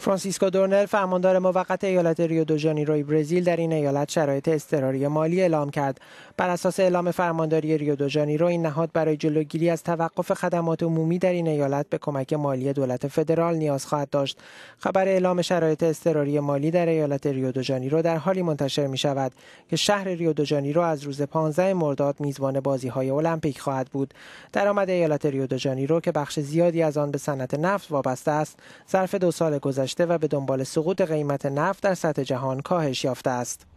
فرانسیسکو دورنر فرماندار موقت ایالت ریو دو ژانیروی برزیل در این ایالت شرایط اضطراری مالی اعلام کرد بر اساس اعلام فرمانداری ریو دو جانیرو، این نهاد برای جلوگیری از توقف خدمات عمومی در این ایالت به کمک مالی دولت فدرال نیاز خواهد داشت خبر اعلام شرایط اضطراری مالی در ایالت ریو دو جانیرو در حالی منتشر می شود که شهر ریو دو جانیرو از روز 15 مرداد میزبان بازی های المپیک خواهد بود درآمد ایالت ریو دو جانیرو که بخش زیادی از آن به صنعت نفت وابسته است ظرف دو سال گذشته گذشته و به دنبال سقوط قیمت نفت در سطح جهان کاهش یافته است.